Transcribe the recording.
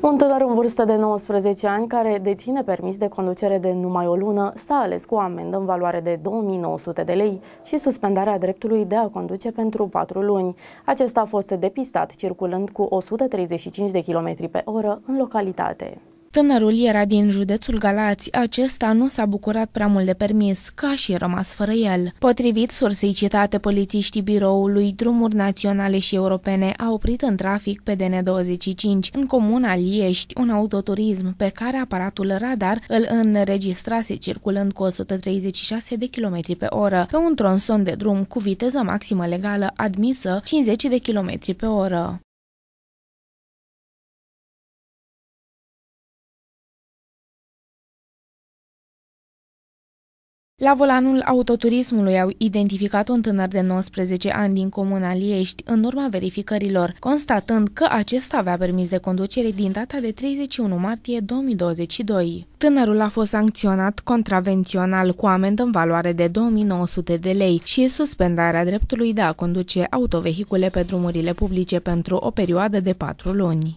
Un tânăr în vârstă de 19 ani, care deține permis de conducere de numai o lună, s-a ales cu o amendă în valoare de 2900 de lei și suspendarea dreptului de a conduce pentru 4 luni. Acesta a fost depistat circulând cu 135 de km pe oră în localitate. Tânărul era din județul Galați, acesta nu s-a bucurat prea mult de permis, ca și rămas fără el. Potrivit sursei citate, polițiștii biroului Drumuri Naționale și Europene a oprit în trafic pe DN25 în comuna Liești un autoturism pe care aparatul radar îl înregistrase circulând cu 136 de km pe oră pe un tronson de drum cu viteză maximă legală admisă 50 de km pe oră. La volanul autoturismului au identificat un tânăr de 19 ani din comuna Liești în urma verificărilor, constatând că acesta avea permis de conducere din data de 31 martie 2022. Tânărul a fost sancționat contravențional cu amendă în valoare de 2900 de lei și suspendarea dreptului de a conduce autovehicule pe drumurile publice pentru o perioadă de 4 luni.